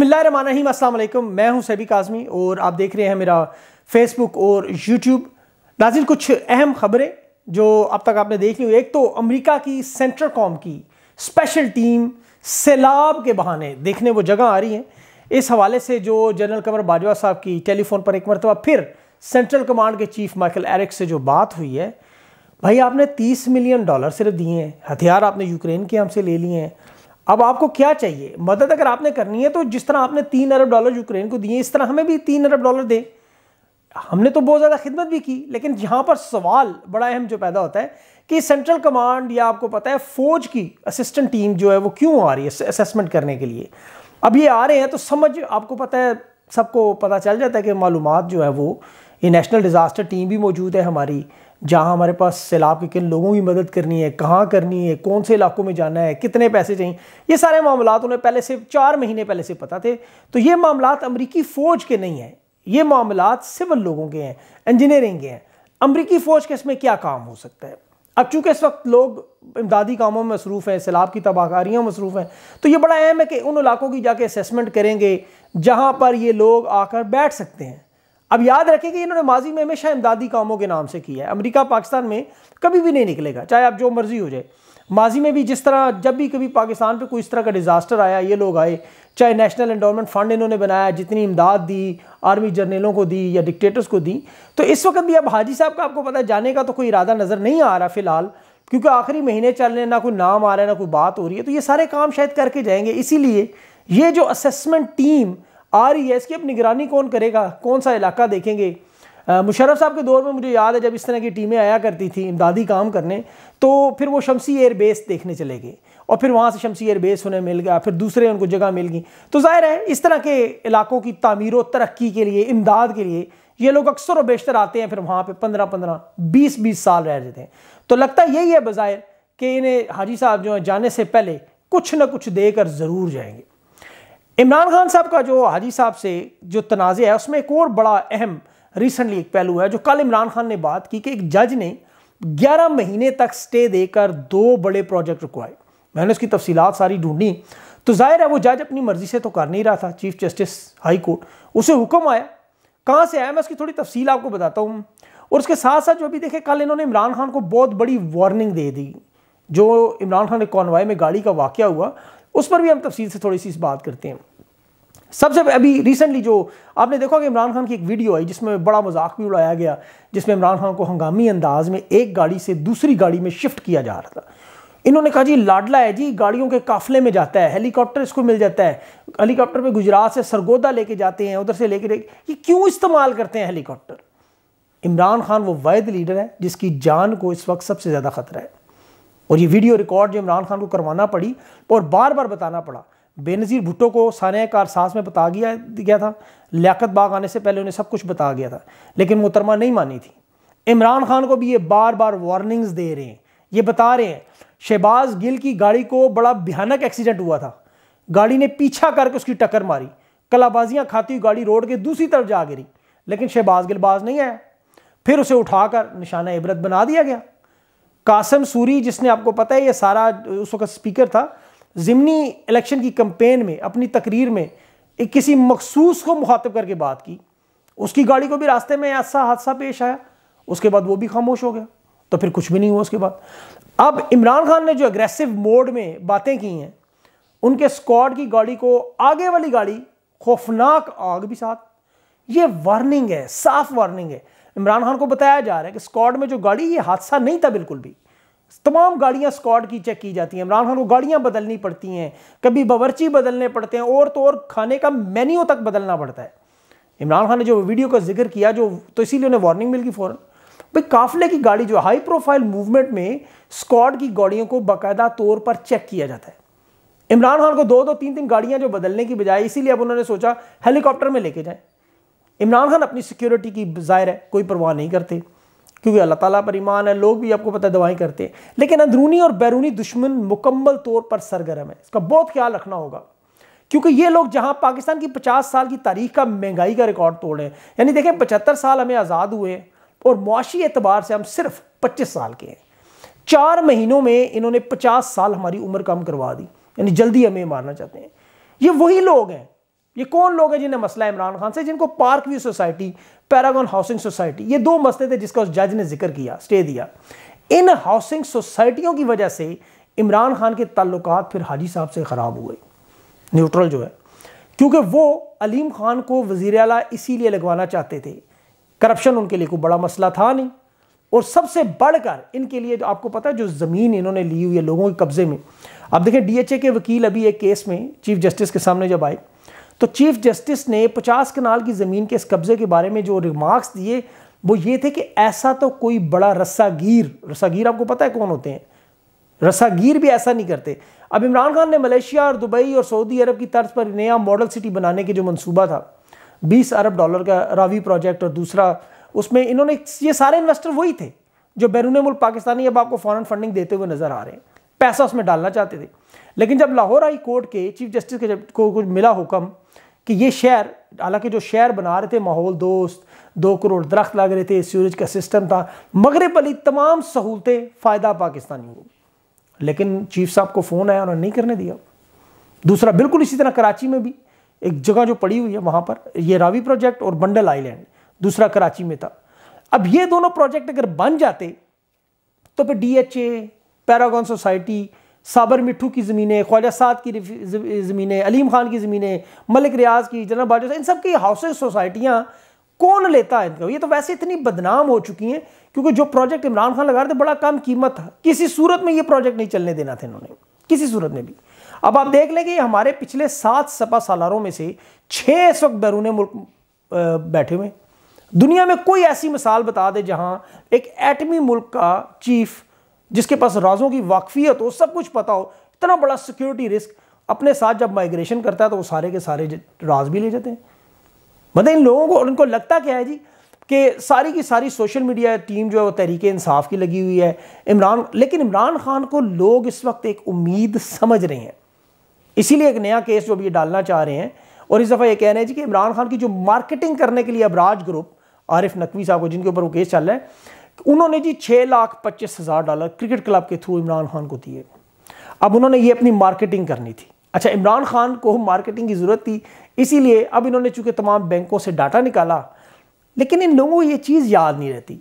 बिसमीम अल्लाम मैं हूं सैबिक काजमी और आप देख रहे हैं मेरा फेसबुक और यूट्यूब नाजिल कुछ अहम खबरें जो अब तक आपने देख ली हुई एक तो अमेरिका की सेंट्रल कॉम की स्पेशल टीम सैलाब के बहाने देखने वो जगह आ रही हैं इस हवाले से जो जनरल कमर बाजवा साहब की टेलीफोन पर एक मरतबा फिर सेंट्रल कमांड के चीफ माइकल एरिक से जो बात हुई है भाई आपने तीस मिलियन डॉलर सिर्फ दिए हैं हथियार आपने यूक्रेन के हमसे ले लिए हैं अब आपको क्या चाहिए मदद अगर आपने करनी है तो जिस तरह आपने तीन अरब डॉलर यूक्रेन को दिए इस तरह हमें भी तीन अरब डॉलर दें हमने तो बहुत ज़्यादा खिदमत भी की लेकिन यहाँ पर सवाल बड़ा अहम जो पैदा होता है कि सेंट्रल कमांड या आपको पता है फौज की असिस्टेंट टीम जो है वो क्यों आ रही है असेसमेंट करने के लिए अब ये आ रहे हैं तो समझ आपको पता है सबको पता चल जाता है कि मालूम जो है वो ये नेशनल डिज़ास्टर टीम भी मौजूद है हमारी जहाँ हमारे पास सैलाब के किन लोगों की मदद करनी है कहाँ करनी है कौन से इलाकों में जाना है कितने पैसे चाहिए ये सारे मामला उन्हें पहले से चार महीने पहले से पता थे तो ये मामला अमरीकी फ़ौज के नहीं हैं ये मामला सिविल लोगों के हैं इंजीनियरिंग के हैं अमरीकी फ़ौज के इसमें क्या काम हो सकता है अब चूंकि इस वक्त लोग इमदादी कामों में मसरूफ़ हैं सैलाब की तबाहकारियाँ मसरूफ़ हैं तो ये बड़ा अहम है कि उन इलाकों की जाके असमेंट करेंगे जहाँ पर ये लोग आकर बैठ सकते हैं अब याद रखें कि इन्होंने माजी में हमेशा इमदादी कामों के नाम से किया है अमेरिका पाकिस्तान में कभी भी नहीं निकलेगा चाहे आप जो मर्ज़ी हो जाए माजी में भी जिस तरह जब भी कभी पाकिस्तान पे कोई इस तरह का डिज़ास्टर आया ये लोग आए चाहे नेशनल एंडोमेंट फंड इन्होंने बनाया जितनी इमदाद दी आर्मी जर्नलों को दी या डिक्टेटर्स को दी तो इस वक्त भी अब हाजी साहब का आपको पता है जाने का तो कोई इरादा नज़र नहीं आ रहा फ़िलहाल क्योंकि आखिरी महीने चल रहे हैं ना कोई नाम आ रहा है ना कोई बात हो रही है तो ये सारे काम शायद करके जाएंगे इसीलिए ये जो असेसमेंट टीम आ रही e है इसकी अब निगरानी कौन करेगा कौन सा इलाका देखेंगे मुशरफ साहब के दौर में मुझे याद है जब इस तरह की टीमें आया करती थी इमदादी काम करने तो फिर वो शमसी एयर बेस देखने चले गए और फिर वहाँ से शमसी एयर बेस उन्हें मिल गया फिर दूसरे उनको जगह मिल गई तो ज़ाहिर है इस तरह के इलाकों की तमीर व तरक्की के लिए इमदाद के लिए ये लोग अक्सर और बेशतर आते हैं फिर वहाँ पर पंद्रह पंद्रह बीस बीस साल रह जाते हैं तो लगता यही है बज़ाहिर कि इन्हें हाजी साहब जो है जाने से पहले कुछ ना कुछ देकर ज़रूर जाएंगे इमरान खान साहब का जो हाजी साहब से जो तनाज़ है उसमें एक और बड़ा अहम रिसेंटली एक पहलू है जो कल इमरान खान ने बात की कि एक जज ने 11 महीने तक स्टे देकर दो बड़े प्रोजेक्ट रुकवाए मैंने उसकी तफसीत सारी ढूंढी तो जाहिर है वो जज अपनी मर्ज़ी से तो कर नहीं रहा था चीफ जस्टिस हाई कोर्ट उसे हुक्म आया कहाँ से आया मैं उसकी थोड़ी तफसील आपको बताता हूँ और उसके साथ साथ जो भी देखे कल इन्होंने इमरान खान को बहुत बड़ी वार्निंग दे दी जो इमरान खान के कॉनवाई में गाड़ी का वाक़ हुआ उस पर भी हम तफसील से थोड़ी सी इस बात करते हैं सबसे अभी रिसेंटली जो आपने देखा कि इमरान खान की एक वीडियो आई जिसमें बड़ा मजाक भी उड़ाया गया जिसमें इमरान खान को हंगामी अंदाज में एक गाड़ी से दूसरी गाड़ी में शिफ्ट किया जा रहा था इन्होंने कहा जी लाडला है जी गाड़ियों के काफले में जाता है हेलीकॉप्टर इसको मिल जाता है हेलीकॉप्टर पर गुजरात से सरगोदा लेके जाते हैं उधर से लेके ये क्यों इस्तेमाल करते हैं हेलीकॉप्टर इमरान खान वो वैध लीडर है जिसकी जान को इस वक्त सबसे ज़्यादा खतरा है और ये वीडियो रिकॉर्ड जो इमरान खान को करवाना पड़ी और बार बार बताना पड़ा बेनज़ीर भुट्टो को सानिया कारसास में बता गया गया था लियाकत बाग आने से पहले उन्हें सब कुछ बता गया था लेकिन मोहतरमा नहीं मानी थी इमरान खान को भी ये बार बार वार्निंग्स दे रहे हैं ये बता रहे हैं शहबाज गिल की गाड़ी को बड़ा भयानक एक्सीडेंट हुआ था गाड़ी ने पीछा करके उसकी टक्कर मारी कलाबाजियाँ खाती हुई गाड़ी रोड के दूसरी तरफ जा गिरी लेकिन शहबाज गिल बाज नहीं आया फिर उसे उठाकर निशाना इबरत बना दिया गया कासम सूरी जिसने आपको पता है ये सारा उस वक्त स्पीकर था जिमनी इलेक्शन की कंपेन में अपनी तकरीर में एक किसी मखसूस को मुखातब करके बात की उसकी गाड़ी को भी रास्ते में ऐसा हादसा पेश आया उसके बाद वो भी खामोश हो गया तो फिर कुछ भी नहीं हुआ उसके बाद अब इमरान खान ने जो अग्रेसिव मोड में बातें की हैं उनके स्क्वाड की गाड़ी को आगे वाली गाड़ी खौफनाक आग भी साथ ये वार्निंग है साफ वार्निंग है इमरान खान को बताया जा रहा है कि स्कॉड में जो गाड़ी ये हादसा नहीं था बिल्कुल भी तमाम गाड़ियां स्कॉड की चेक की जाती हैं इमरान खान को गाड़ियां बदलनी पड़ती हैं कभी बावरची बदलने पड़ते हैं और तो और खाने का मेन्यू तक बदलना पड़ता है इमरान खान ने जो वीडियो का जिक्र किया जो तो इसीलिए उन्हें वार्निंग मिल गई फ़ौरन भाई काफिले की गाड़ी जो हाई प्रोफाइल मूवमेंट में स्कॉड की गाड़ियों को बाकायदा तौर पर चेक किया जाता है इमरान खान को दो दो तीन तीन गाड़ियां जो बदलने की बजाय इसीलिए अब उन्होंने सोचा हेलीकॉप्टर में लेके जाएं इमरान खान अपनी सिक्योरिटी की जाहिर है कोई परवाह नहीं करते क्योंकि अल्लाह ताला पर ईमान है लोग भी आपको पता है दवाएं करते हैं लेकिन अंदरूनी और बैरूनी दुश्मन मुकम्मल तौर पर सरगर्म है इसका बहुत ख्याल रखना होगा क्योंकि ये लोग जहां पाकिस्तान की 50 साल की तारीख का महंगाई का रिकॉर्ड तोड़े हैं यानी देखें 75 साल हमें आज़ाद हुए और मुआशी एतबार से हम सिर्फ पच्चीस साल के हैं चार महीनों में इन्होंने पचास साल हमारी उम्र कम करवा दी यानी जल्दी हमें मारना चाहते हैं ये वही लोग हैं ये कौन लोग हैं जिन्हें मसला इमरान खान से जिनको park view society Paragon housing society ये दो मसले थे जिसका उस जज ने जिक्र किया स्टे दिया इन हाउसिंग सोसाइटियों की वजह से इमरान खान के ताल्लुक फिर हाजी साहब से ख़राब हुए न्यूट्रल जो है क्योंकि वो अलीम खान को वजीर अला इसीलिए लगवाना चाहते थे करप्शन उनके लिए कोई बड़ा मसला था नहीं और सबसे बढ़कर इनके लिए जो आपको पता है जो ज़मीन इन्होंने ली हुई है लोगों के कब्ज़े में अब देखें डीएचए के वकील अभी एक केस में चीफ जस्टिस के सामने जब आए तो चीफ जस्टिस ने पचास कनाल की ज़मीन के इस कब्ज़े के बारे में जो रिमार्क्स दिए वो ये थे कि ऐसा तो कोई बड़ा रस्सागीर रस्सागीर आपको पता है कौन होते हैं रसागीर भी ऐसा नहीं करते अब इमरान खान ने मलेशिया और दुबई और सऊदी अरब की तर्ज पर नया मॉडल सिटी बनाने के जो मनसूबा था 20 अरब डॉलर का रावी प्रोजेक्ट और दूसरा उसमें इन्होंने ये सारे इन्वेस्टर वही थे जो बैरून मुल्क पाकिस्तानी अब आपको फॉरन फंडिंग देते हुए नज़र आ रहे हैं पैसा उसमें डालना चाहते थे लेकिन जब लाहौर हाई कोर्ट के चीफ जस्टिस के जब को कुछ मिला हुक्म कि ये शहर हालांकि जो शहर बना रहे थे माहौल दोस्त दो करोड़ दरख्त लग रहे थे सीवरेज का सिस्टम था मगरब अली तमाम सहूलतें फ़ायदा पाकिस्तानियों को लेकिन चीफ साहब को फ़ोन आया उन्होंने नहीं करने दिया दूसरा बिल्कुल इसी तरह कराची में भी एक जगह जो पड़ी हुई है वहाँ पर ये रावी प्रोजेक्ट और बंडल आईलैंड दूसरा कराची में था अब ये दोनों प्रोजेक्ट अगर बन जाते तो फिर D H A Paragon society साबर मिठू की ज़मीनें ख्वाजा साद की ज़मीनें अलीम खान की ज़मीनें मलिक रियाज की जनरल बाजवा इन सब की हाउसिंग सोसाइटियाँ कौन लेता है इनका ये तो वैसे इतनी बदनाम हो चुकी हैं क्योंकि जो प्रोजेक्ट इमरान खान लगा रहे थे बड़ा कम कीमत था किसी सूरत में ये प्रोजेक्ट नहीं चलने देना था इन्होंने किसी सूरत में भी अब आप देख लें कि हमारे पिछले सात सपा सालारों में से छः इस वक्त बैरून मुल्क बैठे हुए दुनिया में कोई ऐसी मिसाल बता दे जहाँ एक एटमी मुल्क का चीफ जिसके पास राजों की वाकफियत हो सब कुछ पता हो इतना बड़ा सिक्योरिटी रिस्क अपने साथ जब माइग्रेशन करता है तो वो सारे के सारे राज भी ले जाते हैं मतलब इन लोगों को इनको लगता क्या है जी कि सारी की सारी सोशल मीडिया टीम जो है वो तहरीक इंसाफ की लगी हुई है इमरान लेकिन इमरान खान को लोग इस वक्त एक उम्मीद समझ रहे हैं इसीलिए एक नया केस जो अभी ये डालना चाह रहे हैं और इस दफ़ा ये कह रहे हैं जी कि इमरान खान की जो मार्केटिंग करने के लिए अबराज ग्रुप आरिफ नकवी साहब को जिनके ऊपर वो केस चल रहा है उन्होंने जी छः लाख पच्चीस हज़ार डॉलर क्रिकेट क्लब के थ्रू इमरान खान को दिए अब उन्होंने ये अपनी मार्केटिंग करनी थी अच्छा इमरान खान को मार्केटिंग की ज़रूरत थी इसीलिए अब इन्होंने चूंकि तमाम बैंकों से डाटा निकाला लेकिन इन लोगों को ये चीज़ याद नहीं रहती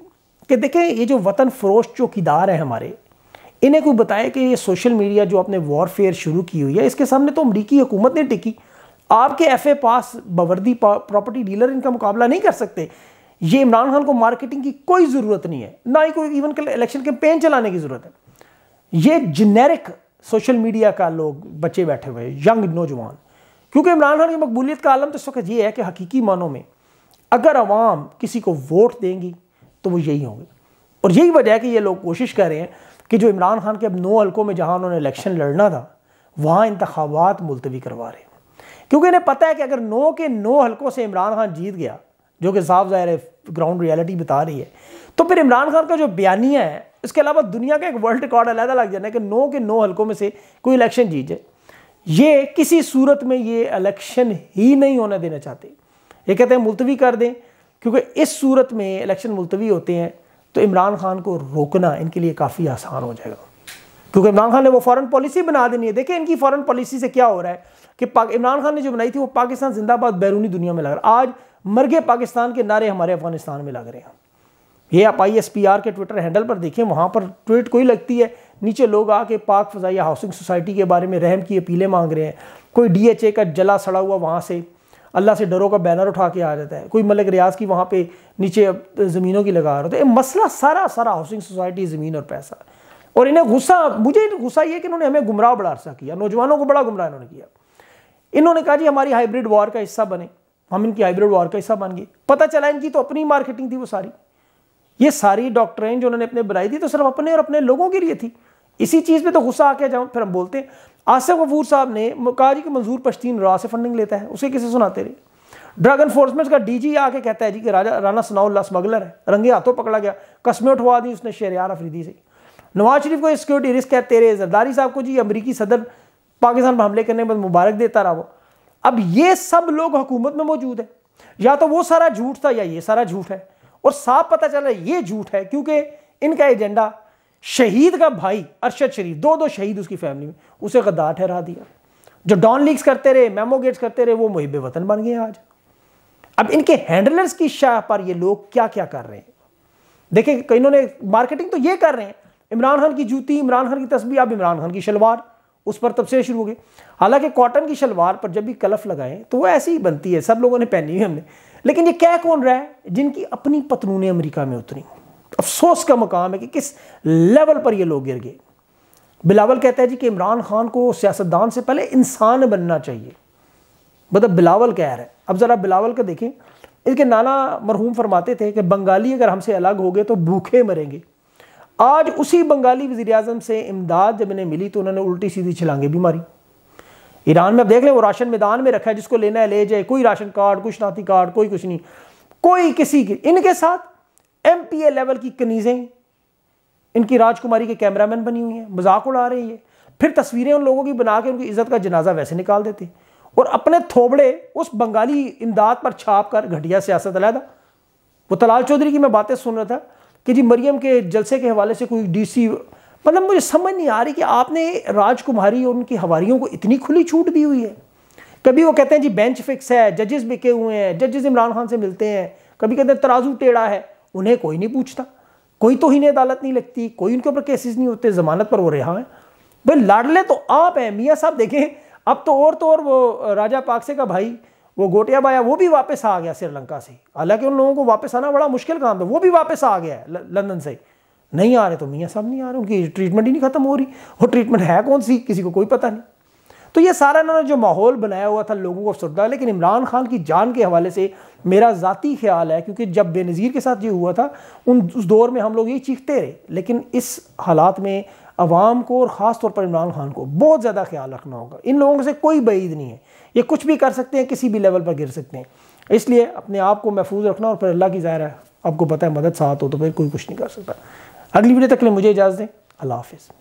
कि देखें ये जो वतन फरोश चौकीदार हैं हमारे इन्हें कोई बताया कि ये सोशल मीडिया जो आपने वॉरफेयर शुरू की हुई है इसके सामने तो अमरीकी हुकूमत ने टिकी आपके एफ ए पास बवर्दी प्रॉपर्टी डीलर इनका मुकाबला नहीं कर सकते ये इमरान खान को मार्केटिंग की कोई ज़रूरत नहीं है ना ही कोई इवन इलेक्शन कैंपेन चलाने की ज़रूरत है ये जेनेरिक सोशल मीडिया का लोग बच्चे बैठे हुए यंग नौजवान क्योंकि इमरान खान की मकबूलीत का आलम तो इस वक्त ये है कि हकीकी मानों में अगर आवाम किसी को वोट देंगी तो वो यही होंगे और यही वजह है कि ये लोग कोशिश कर रहे हैं कि जो इमरान खान के अब नौ हल्कों में जहाँ उन्होंने इलेक्शन लड़ना था वहाँ इंतबात मुलतवी करवा रहे हैं क्योंकि इन्हें पता है कि अगर नौ के नौ हल्कों से इमरान खान जीत गया जो कि साफ जाहिर है ग्राउंड रियलिटी बता रही है तो फिर इमरान खान का जो बयानिया है इसके अलावा दुनिया का एक वर्ल्ड रिकॉर्ड अलहदा लग जाना है कि नौ के नौ हलकों में से कोई इलेक्शन जीत जाए ये किसी सूरत में ये इलेक्शन ही नहीं होने देना चाहते ये कहते हैं मुलतवी कर दें क्योंकि इस सूरत में इलेक्शन मुलतवी होते हैं तो इमरान खान को रोकना इनके लिए काफ़ी आसान हो जाएगा क्योंकि इमरान खान ने वो फॉरेन पॉलिसी बना देनी है देखिए इनकी फॉरेन पॉलिसी से क्या हो रहा है कि इमरान खान ने जो बनाई थी वो पाकिस्तान जिंदाबाद बैरूनी दुनिया में लग रहा आज मर गए पाकिस्तान के नारे हमारे अफगानिस्तान में लग रहे हैं ये आप आई एस पी आर के ट्विटर हैंडल पर देखें वहाँ पर ट्वीट कोई लगती है नीचे लोग आके पाक फ़जाइया हाउसिंग सोसाइटी के बारे में रहम की अपीलें मांग रहे हैं कोई डी एच ए का जला सड़ा हुआ वहाँ से अल्लाह से डरो का बैनर उठा के आ जाता है कोई मलिक रियाज की वहाँ पे नीचे ज़मीनों की लगा रहे थे मसला सारा सारा हाउसिंग सोसाइटी ज़मीन और पैसा और इन्हें गुस्सा मुझे गुस्सा ये कि इन्होंने हमें गुमराह बड़ा अरसा किया नौजवानों को बड़ा गुमराह इन्होंने किया इन्होंने कहा जी हमारी हाइब्रिड वॉर का हिस्सा बने हम इनकी हाइब्रिड वॉर का हिस्सा बन गए पता चला इनकी तो अपनी मार्केटिंग थी वो सारी ये सारी डॉक्ट्रेन जो उन्होंने अपने बनाई थी तो सिर्फ अपने और अपने लोगों के लिए थी इसी चीज़ पे तो गुस्सा आके जाऊँ फिर हम बोलते हैं आसिफ गफूर साहब ने कहा जी कि मंजूर पश्तीन रॉ से फंडिंग लेता है उसे किसे सुनाते रहे ड्रग एनफोर्समेंट का डीजी आके कहता है जी कि राजा राना सनाउल्ला स्मगलर है रंगे हाथों पकड़ा गया कस्में उठवा दी उसने शेर यार अफरीदी से नवाज शरीफ को सिक्योरिटी रिस्क है तेरे जरदारी साहब को जी अमरीकी सदर पाकिस्तान पर हमले करने पर मुबारक देता रहा वो अब ये सब लोग हुकूमत में मौजूद है या तो वो सारा झूठ था या ये सारा झूठ है और साफ पता चला ये झूठ है क्योंकि इनका एजेंडा शहीद का भाई अरशद शरीफ दो दो शहीद उसकी फैमिली में उसे गद्दार ठहरा दिया जो डॉन लीक्स करते रहे मेमो गेट्स करते रहे वो मुहिब वतन बन गए आज अब इनके हैंडलर्स की शाह पर ये लोग क्या क्या कर रहे हैं देखिए इन्होंने मार्केटिंग तो ये कर रहे हैं इमरान खान की जूती इमरान खान की तस्वीर अब इमरान खान की शलवार उस पर से शुरू हो गए हालांकि कॉटन की शलवार पर जब भी कलफ लगाएं तो वो ऐसी ही बनती है सब लोगों ने पहनी हुई हमने लेकिन ये क्या कौन रहा है जिनकी अपनी पतनून अमेरिका में उतरी अफसोस का मकाम है कि किस लेवल पर ये लोग गिर गए बिलावल कहता है जी कि इमरान खान को सियासतदान से पहले इंसान बनना चाहिए मतलब बिलावल कह रहा है अब ज़रा बिलावल का देखें इसके नाना मरहूम फरमाते थे कि बंगाली अगर हमसे अलग हो गए तो भूखे मरेंगे आज उसी बंगाली वजी अजम से इमदाद जब इन्हें मिली तो उन्होंने उल्टी सीधी छलांगे भी मारी ईरान में आप देख लें वो राशन मैदान में रखा है जिसको लेना है ले जाए कोई राशन कार्ड कोई शनाती कार्ड कोई कुछ नहीं कोई किसी की इनके साथ एम पी ए लेवल की कनीज़ें इनकी राजकुमारी के कैमरामैन बनी हुई हैं मजाक उड़ा रही है फिर तस्वीरें उन लोगों की बना के उनकी इज्जत का जनाजा वैसे निकाल देते और अपने थोबड़े उस बंगाली इमदाद पर छाप कर घटिया सियासत अलहदा वो तलाल चौधरी की मैं बातें सुन रहा था कि जी मरियम के जलसे के हवाले से कोई डीसी मतलब मुझे समझ नहीं आ रही कि आपने राजकुमारी और उनकी हवारियों को इतनी खुली छूट दी हुई है कभी वो कहते हैं जी बेंच फिक्स है जजेस बिके हुए हैं जजेस इमरान खान से मिलते हैं कभी कहते हैं तराजू टेढ़ा है उन्हें कोई नहीं पूछता कोई तो ही अदालत नहीं लगती कोई उनके ऊपर केसेस नहीं होते ज़मानत पर वो रिहा है भाई लाडले तो आप हैं मियाँ साहब देखें अब तो और तो और वो राजा पाकसे का भाई वो गोटियाबाया वो भी वापस आ गया श्रीलंका से हालांकि उन लोगों को वापस आना बड़ा मुश्किल काम है वो भी वापस आ गया लंदन से नहीं आ रहे तो मियाँ साहब नहीं आ रहे उनकी ट्रीटमेंट ही नहीं ख़त्म हो रही वो ट्रीटमेंट है कौन सी किसी को कोई पता नहीं तो ये सारा इन्होंने जो माहौल बनाया हुआ था लोगों को अफसरदा लेकिन इमरान खान की जान के हवाले से मेरा ज़ाती ख्याल है क्योंकि जब बेनज़ीर के साथ ये हुआ था उन उस दौर में हम लोग ये चीखते रहे लेकिन इस हालात में आवाम को और ख़ास तौर पर इमरान खान को बहुत ज़्यादा ख्याल रखना होगा इन लोगों से कोई بعید नहीं है ये कुछ भी कर सकते हैं किसी भी लेवल पर गिर सकते हैं इसलिए अपने आप को महफूज रखना और फिर अल्लाह की ज़ाहिर है आपको पता है मदद साथ हो तो फिर कोई कुछ नहीं कर सकता अगली वीडियो तक के लिए मुझे इजाज़त दें अल्लाह हाफिज़